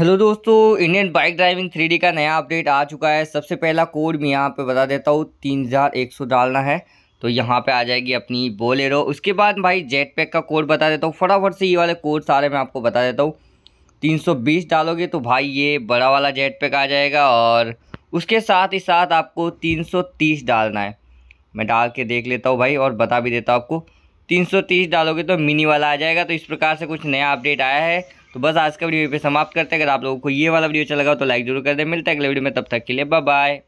hello दोस्तों Indian bike driving three का नया अपडेट आ चुका है सबसे पहला कोड मैं यहाँ पे बता देता हूँ तीन हज़ार एक सौ डालना है तो यहाँ पे आ जाएगी अपनी बोलेरो उसके बाद भाई जेट पैक का कोड बता देता हूँ फटाफट से ये वाले कोड सारे मैं आपको बता देता हूँ तीन सौ बीस डालोगे तो भाई ये बड़ा वाला जेट पैक आ जाएगा और उसके साथ ही साथ आपको तीन सौ तीस डालना है मैं डाल के देख लेता हूँ भाई और बता भी देता हूँ आपको तीन सौ तीस डालोगे तो मिनी वाला आ जाएगा तो इस प्रकार से कुछ नया अपडेट आया है तो बस आज का वीडियो पे समाप्त करते हैं अगर आप लोगों को ये वाला वीडियो अच्छा लगा तो लाइक जरूर कर दे मिलता है अगले वीडियो में तब तक के लिए बाय